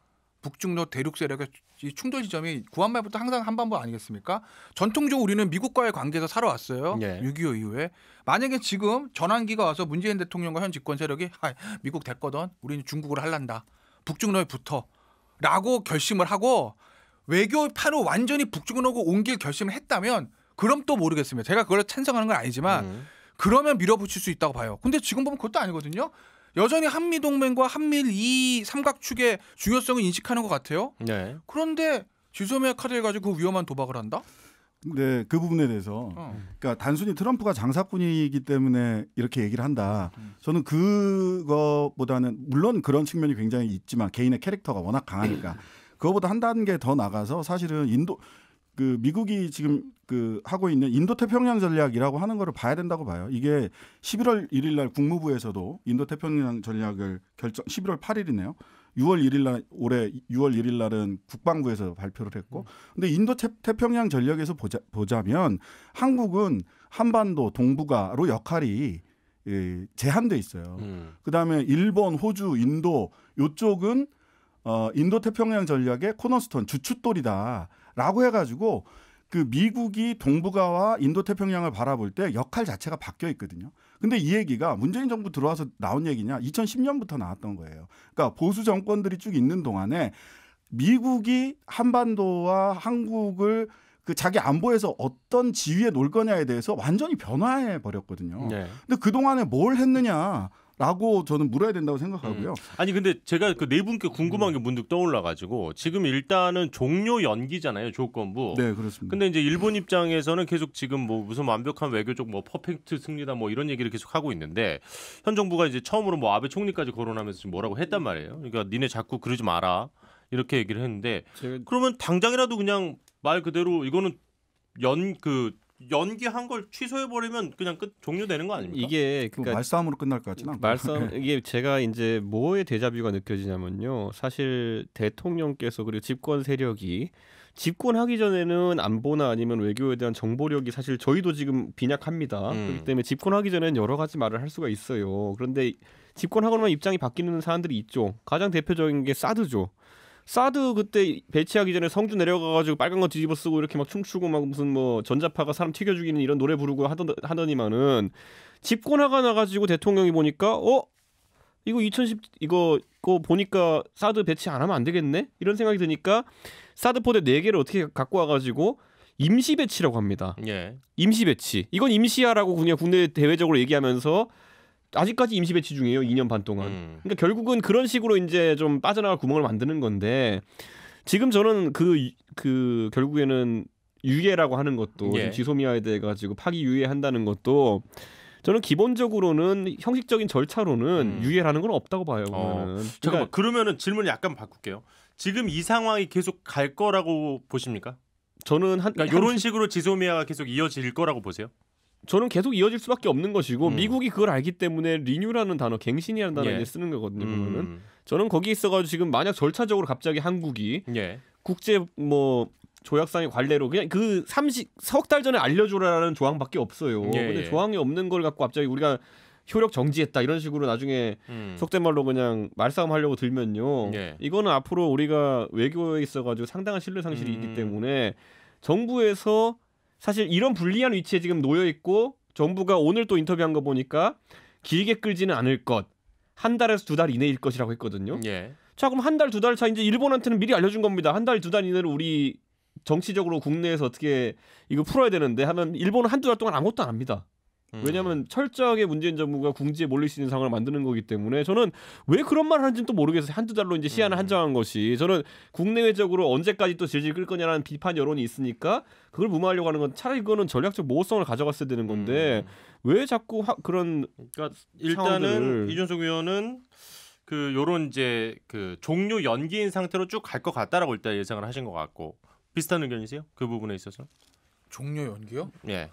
D: 북중로 대륙 세력의 충돌 지점이 구한말부터 항상 한반도 아니겠습니까? 전통적으로 우리는 미국과의 관계에서 살아왔어요. 예. 6.25 이후에. 만약에 지금 전환기가 와서 문재인 대통령과 현 집권 세력이 아, 미국 됐거든 우리는 중국을 할란다. 북중로에 붙어. 라고 결심을 하고 외교판으로 완전히 북중으로 옮길 결심을 했다면 그럼 또 모르겠습니다. 제가 그걸 찬성하는 건 아니지만 음. 그러면 밀어붙일 수 있다고 봐요. 근데 지금 보면 그것도 아니거든요. 여전히 한미 동맹과 한미일 이 삼각축의 중요성을 인식하는 것 같아요. 네. 그런데 지소미아 카드를 가지고 그 위험한 도박을 한다?
B: 네, 그 부분에 대해서 어. 그러니까 단순히 트럼프가 장사꾼이기 때문에 이렇게 얘기를 한다. 음. 저는 그거보다는 물론 그런 측면이 굉장히 있지만 개인의 캐릭터가 워낙 강하니까 그거보다 한 단계 더 나가서 사실은 인도 그 미국이 지금 그 하고 있는 인도 태평양 전략이라고 하는 거를 봐야 된다고 봐요. 이게 11월 1일 날 국무부에서도 인도 태평양 전략을 결정 11월 8일이네요. 6월 1일 날 올해 6월 1일 날은 국방부에서 발표를 했고 음. 근데 인도 태, 평양 전략에서 보자, 보자면 한국은 한반도 동북아로 역할이 예, 제한돼 있어요. 음. 그다음에 일본, 호주, 인도 요쪽은 어 인도 태평양 전략의 코너스톤 주춧돌이다. 라고 해가지고 그 미국이 동북아와 인도 태평양을 바라볼 때 역할 자체가 바뀌어 있거든요. 근데 이 얘기가 문재인 정부 들어와서 나온 얘기냐? 2010년부터 나왔던 거예요. 그러니까 보수 정권들이 쭉 있는 동안에 미국이 한반도와 한국을 그 자기 안보에서 어떤 지위에 놓을 거냐에 대해서 완전히 변화해 버렸거든요. 네. 근데 그 동안에 뭘 했느냐? 라고 저는 물어야 된다고 생각하고요. 음.
A: 아니 근데 제가 그 네 분께 궁금한 게 음. 문득 떠올라 가지고 지금 일단은 종료 연기잖아요 조건부. 네 그렇습니다. 근데 이제 일본 입장에서는 계속 지금 뭐 무슨 완벽한 외교적 뭐 퍼펙트 승리다 뭐 이런 얘기를 계속 하고 있는데 현 정부가 이제 처음으로 뭐 아베 총리까지 거론하면서 지금 뭐라고 했단 음. 말이에요. 그러니까 니네 자꾸 그러지 마라 이렇게 얘기를 했는데 제가... 그러면 당장이라도 그냥 말 그대로 이거는 연그 연기한 걸 취소해 버리면 그냥 끝 종료되는 거
C: 아닙니까? 이게
A: 그러니까
B: 말싸움으로 끝날 것 같지는 않고
A: 말싸움
C: 네. 이게 제가 이제 뭐의 대자뷰가 느껴지냐면요. 사실 대통령께서 그리고 집권 세력이 집권하기 전에는 안보나 아니면 외교에 대한 정보력이 사실 저희도 지금 빈약합니다. 음. 그렇기 때문에 집권하기 전에는 여러 가지 말을 할 수가 있어요. 그런데 집권하고는 입장이 바뀌는 사람들이 있죠. 가장 대표적인 게 사드죠. 사드 그때 배치하기 전에 성주 내려가가지고 빨간 거 뒤집어 쓰고 이렇게 막 춤추고 막 무슨 뭐 전자파가 사람 튀겨 죽이는 이런 노래 부르고 하던 하더니만은 집권화가 나가지고 대통령이 보니까 어 이거 2010 이거 거 보니까 사드 배치 안 하면 안 되겠네 이런 생각이 드니까 사드 포대 4 개를 어떻게 갖고 와가지고 임시 배치라고 합니다. 예. 임시 배치. 이건 임시야라고 그냥 국내 대외적으로 얘기하면서 아직까지 임시 배치 중이에요. 2년 반 동안. 음. 그러니까 결국은 그런 식으로 이제 좀 빠져나갈 구멍을 만드는 건데 지금 저는 그그 그 결국에는 유예라고 하는 것도 예. 지소미아에 대해 가지고 파기 유예한다는 것도 저는 기본적으로는 형식적인 절차로는 음. 유예라는 건 없다고 봐요. 어. 그러니까 잠깐만 그러면은 질문 을 약간 바꿀게요. 지금 이 상황이 계속 갈 거라고 보십니까? 저는 한 그러니까 이런
A: 식으로 지소미아가 계속 이어질
C: 거라고 보세요? 저는 계속 이어질 수밖에 없는 것이고 음. 미국이 그걸 알기 때문에 리뉴라는 단어, 갱신이라는 단어 예. 쓰는 거거든요. 그거는 음. 저는 거기 에 있어가지고 지금 만약 절차적으로 갑자기 한국이 예. 국제 뭐 조약상의 관례로 그냥 그 삼십 석 달 전에 알려주라라는 조항밖에 없어요. 예. 근데 예. 조항이 없는 걸 갖고 갑자기 우리가 효력 정지했다 이런 식으로 나중에 음. 속된 말로 그냥 말싸움 하려고 들면요. 예. 이거는 앞으로 우리가 외교에 있어가지고 상당한 신뢰 상실이 있기 음. 때문에 정부에서 사실 이런 불리한 위치에 지금 놓여 있고 정부가 오늘 또 인터뷰한 거 보니까 길게 끌지는 않을 것. 한 달에서 두 달 이내일 것이라고 했거든요. 예. 자, 그럼 한 달, 두 달 차 이제 일본한테는 미리 알려준 겁니다. 한 달, 두 달 이내로 우리 정치적으로 국내에서 어떻게 이거 풀어야 되는데 하면 일본은 한 두 달 동안 아무것도 안 합니다. 음. 왜냐하면 철저하게 문재인 정부가 궁지에 몰릴 수 있는 상황을 만드는 거기 때문에 저는 왜 그런 말을 하는지는 또 모르겠어요. 한두 달로 이제 시한을 음. 한정한 것이 저는 국내외적으로 언제까지 또 질질 끌 거냐라는 비판 여론이 있으니까 그걸 무마하려고 하는 건 차라리 그거는 전략적 모호성을 가져갔어야 되는 건데 음. 왜 자꾸 하, 그런 그러니까 일단은
A: 이준석 의원은 그 요런 이제 그 종료 연기인 상태로 쭉 갈 것 같다라고 일단 예상을 하신 것 같고 비슷한 의견이세요? 그 부분에 있어서
D: 종료 연기요? 예.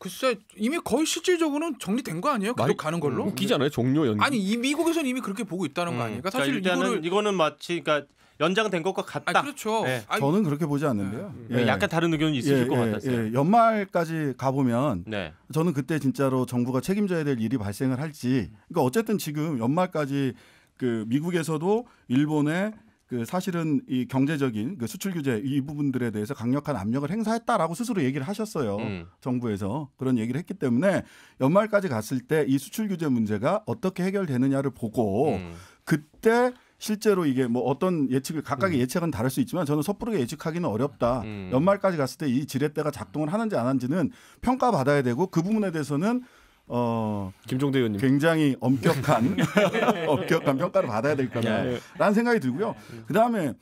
D: 글쎄 이미 거의 실질적으로는 정리된 거 아니에요? 계속 가는 음, 걸로? 웃기잖아요. 종료 연 아니 이 미국에서는 이미 그렇게 보고 있다는 음. 거 아닙니까? 사실 그러니까 이거를 이거는 마치 그러니까 연장된 것과 같다.
A: 아, 그렇죠. 네. 저는
B: 그렇게 보지 않는데요. 네. 예. 약간 다른 의견이 있으실 예, 것 예, 같았어요. 예. 연말까지 가보면 네. 저는 그때 진짜로 정부가 책임져야 될 일이 발생을 할지. 그러니까 어쨌든 지금 연말까지 그 미국에서도 일본의 그 사실은 이 경제적인 그 수출 규제 이 부분들에 대해서 강력한 압력을 행사했다라고 스스로 얘기를 하셨어요. 음. 정부에서 그런 얘기를 했기 때문에 연말까지 갔을 때 이 수출 규제 문제가 어떻게 해결되느냐를 보고 음. 그때 실제로 이게 뭐 어떤 예측을 각각의 음. 예측은 다를 수 있지만 저는 섣부르게 예측하기는 어렵다. 음. 연말까지 갔을 때 이 지렛대가 작동을 하는지 안 하는지는 평가받아야 되고 그 부분에 대해서는 어 김종대 의원님 굉장히 엄격한 엄격한 평가를 받아야 될 거다라는 네. 생각이 들고요. 그다음에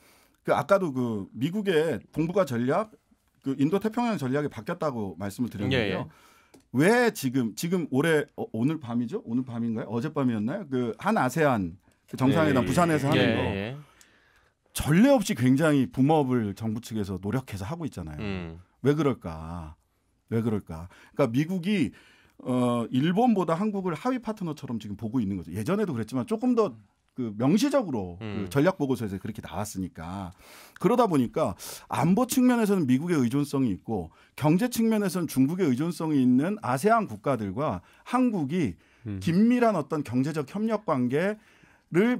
B: 그 아까도 그 미국의 동북아 전략 그 인도 태평양 전략이 바뀌었다고 말씀을 드렸는데요. 예, 예. 왜 지금 지금 올해 어, 오늘 밤이죠? 오늘 밤인가요? 어젯밤이었나요? 그 한 아세안 그 정상회담 예, 예, 부산에서 하는 예, 거 예. 전례 없이 굉장히 붐업을 정부 측에서 노력해서 하고 있잖아요. 음. 왜 그럴까? 왜 그럴까? 그러니까 미국이 어, 일본보다 한국을 하위 파트너처럼 지금 보고 있는 거죠. 예전에도 그랬지만 조금 더 그 명시적으로 그 음. 그 전략 보고서에서 그렇게 나왔으니까 그러다 보니까 안보 측면에서는 미국의 의존성이 있고 경제 측면에서는 중국의 의존성이 있는 아세안 국가들과 한국이 음. 긴밀한 어떤 경제적 협력 관계를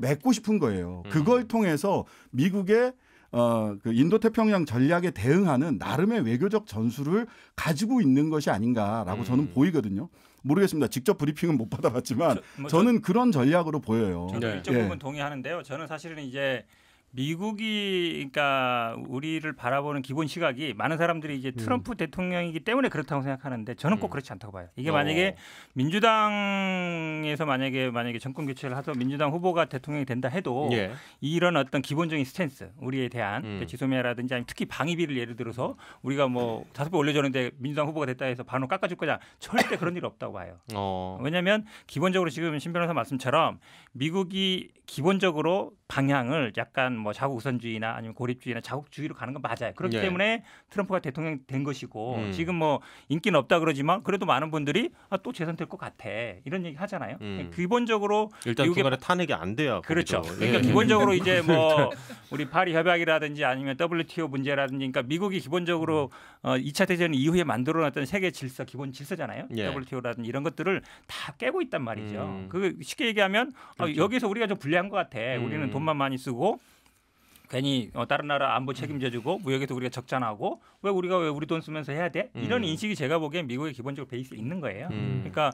B: 맺고 싶은 거예요. 그걸 음. 통해서 미국의 어, 그 인도 태평양 전략에 대응하는 나름의 외교적 전술을 가지고 있는 것이 아닌가라고 음. 저는 보이거든요. 모르겠습니다. 직접 브리핑은 못 받아봤지만 저, 뭐, 는 그런 전략으로 보여요. 저도 네. 일정 예. 부분 예.
E: 동의하는데요. 저는 사실은 이제 미국이 그러니까 우리를 바라보는 기본 시각이 많은 사람들이 이제 음. 트럼프 음. 대통령이기 때문에 그렇다고 생각하는데 저는 꼭 음. 그렇지 않다고 봐요. 이게 어. 만약에 민주당에서 만약에 만약에 정권 교체를 해도 민주당 후보가 대통령이 된다 해도 예. 이런 어떤 기본적인 스탠스 우리에 대한 음. 그 지소매라든지 아니면 특히 방위비를 예를 들어서 음. 우리가 뭐 다섯 배 올려줬는데 민주당 후보가 됐다 해서 바로 깎아줄 거냐 절대 그런 일 없다고 봐요. 어. 왜냐하면 기본적으로 지금 신 변호사 말씀처럼 미국이 기본적으로 방향을 약간 뭐 자국우선주의나 아니면 고립주의나 자국주의로 가는 건 맞아요. 그렇기 네. 때문에 트럼프가 대통령 된 것이고 음. 지금 뭐 인기는 없다 그러지만 그래도 많은 분들이 아, 또 재선될 것 같아 이런 얘기 하잖아요. 음. 예, 기본적으로 일단 미국 중간에 탄핵이 안 돼야 그렇죠. 거기도. 예. 그러니까 예. 기본적으로 이제 뭐 우리 파리 협약이라든지 아니면 WTO 문제라든지 그러니까 미국이 기본적으로 음. 어, 2차 대전 이후에 만들어놨던 세계 질서 기본 질서잖아요. 예. WTO라든지 이런 것들을 다 깨고 있단 말이죠. 음. 그 쉽게 얘기하면 아, 그렇죠. 어, 여기서 우리가 좀 불리한 것 같아. 우리는 음. 돈만 많이 쓰고 괜히 어, 다른 나라 안보 책임져주고 무역에도 우리가 적잖아하고 왜 우리가 왜 우리 돈 쓰면서 해야 돼? 이런 음. 인식이 제가 보기엔 미국의 기본적으로 베이스 있는 거예요. 음. 그러니까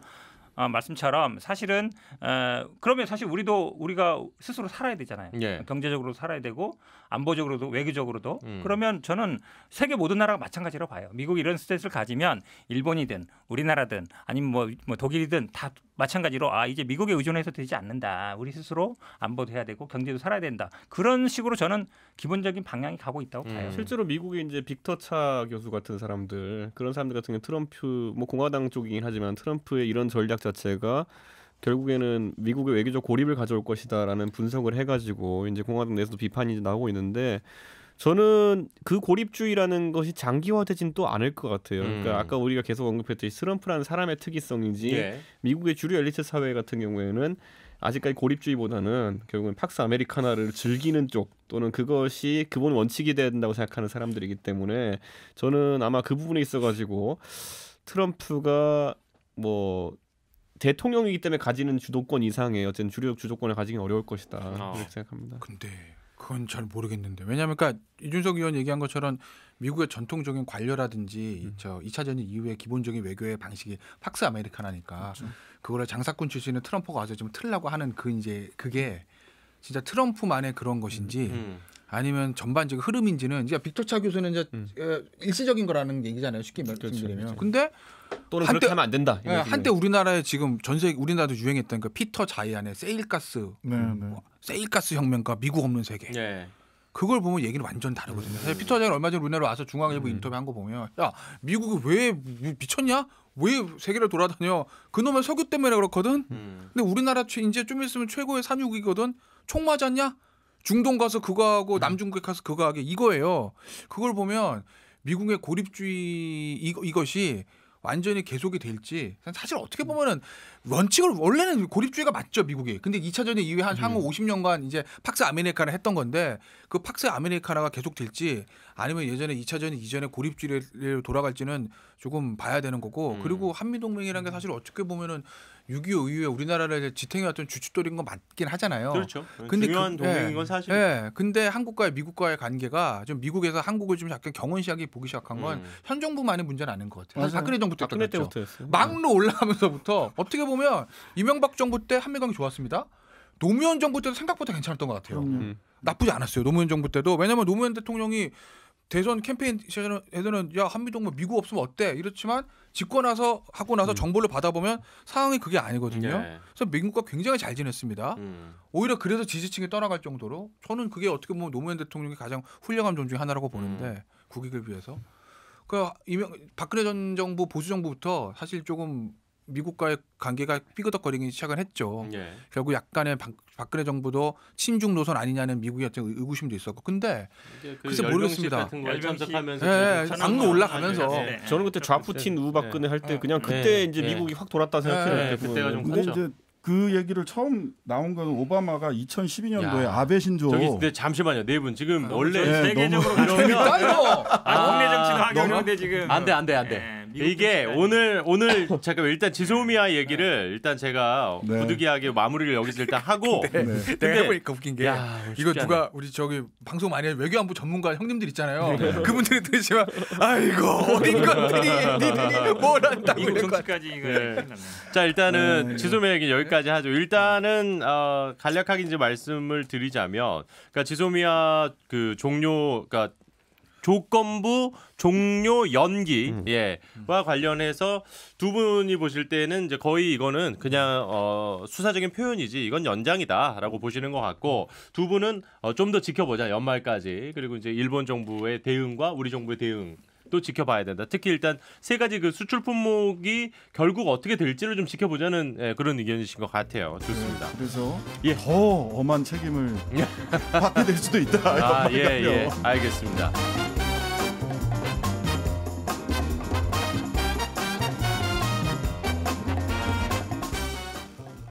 E: 아, 말씀처럼 사실은 어, 그러면 사실 우리도 우리가 스스로 살아야 되잖아요. 예. 경제적으로 살아야 되고 안보적으로도 외교적으로도 음. 그러면 저는 세계 모든 나라가 마찬가지로 봐요. 미국이 이런 스탠스를 가지면 일본이든 우리나라든 아니면 뭐, 뭐 독일이든 다 마찬가지로 아 이제 미국에 의존해서 되지 않는다. 우리 스스로 안보도 해야 되고 경제도 살아야 된다. 그런 식으로 저는 기본적인 방향이 가고 있다고 봐요. 음. 실제로
C: 미국의 이제 빅터 차 교수 같은 사람들 그런 사람들 같은 경우 트럼프 뭐 공화당 쪽이긴 하지만 트럼프의 이런 전략 자체가 결국에는 미국의 외교적 고립을 가져올 것이다라는 분석을 해가지고 이제 공화당 내에서도 비판이 나오고 있는데 저는 그 고립주의라는 것이 장기화되진 또 않을 것 같아요. 그러니까 음. 그러니까 아까 우리가 계속 언급했듯이 트럼프라는 사람의 특이성인지 예. 미국의 주류 엘리트 사회 같은 경우에는 아직까지 고립주의보다는 결국은 팍스 아메리카나를 즐기는 쪽 또는 그것이 기본 원칙이 된다고 생각하는 사람들이기 때문에 저는 아마 그 부분에 있어 가지고 트럼프가 뭐 대통령이기 때문에 가지는 주도권 이상의 어쨌든 주력 주도권을 가지긴 어려울 것이다 아. 그렇게 생각합니다. 근데
D: 그건 잘 모르겠는데 왜냐하면 그러니까 이준석 의원 얘기한 것처럼 미국의 전통적인 관료라든지 음. 저 2차 전일 이후의 기본적인 외교의 방식이 팍스 아메리카나니까 그렇죠. 그거를 장사꾼 출신의 트럼프가 와서 좀 틀라고 하는 그 이제 그게 진짜 트럼프만의 그런 것인지 음. 음. 아니면 전반적인 흐름인지는 이제 빅터 차 교수는 이제 음. 일시적인 거라는 얘기잖아요. 쉽게 그렇죠, 말씀드리면. 그렇죠. 근데 또는 한때, 그렇게 하면 안 된다. 예, 한때 우리나라에 지금 전세 우리나라도 유행했던 그 피터 자이안의 세일가스 네, 뭐 네. 세일가스 혁명과 미국 없는 세계. 네. 그걸 보면 얘기는 완전 다르거든요. 사실 음. 피터 자이가 얼마 전에 우리나라 와서 중앙일보 음. 인터뷰한 거 보면 야 미국이 왜 미쳤냐? 왜 세계를 돌아다녀? 그놈의 석유 때문에 그렇거든. 음. 근데 우리나라 이제 좀 있으면 최고의 산유국이거든. 총 맞았냐? 중동 가서 그거 하고 음. 남중국 에 가서 그거 하게 이거예요. 그걸 보면 미국의 고립주의 이, 이것이 완전히 계속이 될지 사실 어떻게 음. 보면은 원칙을 원래는 고립주의가 맞죠 미국이 근데 2차전이 이후에 한 음. 향후 50년간 이제 팍스 아메리카나 했던 건데 그 팍스 아메리카나가 계속 될지 아니면 예전에 2차전 이전에 고립지로 돌아갈지는 조금 봐야 되는 거고 음. 그리고 한미동맹이라는 게 사실 어떻게 보면은 6.25 이후에 우리나라를 지탱해왔던 주춧돌인 건 맞긴 하잖아요. 그렇죠. 근데 중요한 그, 동맹인 예, 건 사실. 예. 근데 한국과 미국과의 관계가 좀 미국에서 한국을 좀 약간 경원시하기 보기 시작한 건현 음. 정부만의 문제는 아닌 것 같아요. 사실 박근혜 정부 때부터 때부터 막로 올라가면서부터 어떻게 보면 이명박 정부 때 한미 관계 좋았습니다. 노무현 정부 때도 생각보다 괜찮았던 것 같아요. 음. 나쁘지 않았어요. 노무현 정부 때도 왜냐하면 노무현 대통령이 대선 캠페인 시절에는 야 한미동맹 뭐 미국 없으면 어때 이렇지만 집권 나서 하고 나서 음. 정보를 받아보면 상황이 그게 아니거든요. 예. 그래서 미국과 굉장히 잘 지냈습니다. 음. 오히려 그래서 지지층이 떠나갈 정도로 저는 그게 어떻게 보면 노무현 대통령이 가장 훌륭한 존중 의 하나라고 보는데 음. 국익을 위해서. 그 이명 박근혜 전 정부 보수 정부부터 사실 조금 미국과의 관계가 삐그덕거리기 시작을 했죠. 예. 결국 약간의 박, 근혜 정부도 친중 노선 아니냐는 미국의 어떤 의구심도 있었고, 근데 그 글쎄 모르겠습니다. 열병하면서 예, 예 올라가면서 예. 네. 저는 그때 좌푸틴 우박근혜 네. 할때
C: 그냥 네. 그때 네. 이제 네. 미국이 확 돌았다 생각해요. 그때가 좀 컸죠.
B: 그렇죠. 그 얘기를 처음 나온 거 오바마가 2012년도에 야. 아베 신조. 저기
A: 근 잠시만요, 네 분 지금 아, 원래 세계적으로 네, 너무... 이러면 아,
E: 아,
A: 아, 국내 정치도
E: 하경인데 지금
A: 안돼 안 돼 안돼. 이게 오늘 오늘 잠깐 일단 지소미아 네. 얘기를 네. 일단 제가 네. 부득이하게 마무리를 여기서 일단
D: 하고 네. 네. 근 해보니까 웃긴 게 야, 이거 누가 않네. 우리 저기 방송 많이 하 외교안보 전문가 형님들 있잖아요. 네. 그분들이 들으시면 아이고 어린 것들이 니들이 뭘 한다고 이정까지
E: 이거
A: 자 일단은 지소미아 얘기 여기까지 하죠. 일단은 어, 간략하게 이제 말씀을 드리자면 그러니까 지소미아 그 종료 그러니까 조건부 종료 연기와 음. 예, 관련해서 두 분이 보실 때는 이제 거의 이거는 그냥 어, 수사적인 표현이지 이건 연장이다라고 보시는 것 같고 두 분은 어, 좀 더 지켜보자 연말까지 그리고 이제 일본 정부의 대응과 우리 정부의 대응 또 지켜봐야 된다. 특히 일단 세 가지 그 수출 품목이 결국 어떻게 될지를 좀 지켜보자는 예, 그런 의견이신 것 같아요. 좋습니다. 네,
D: 그래서
B: 예. 더 엄한 책임을 받게 될 수도 있다. 아, 예, 예.
A: 알겠습니다.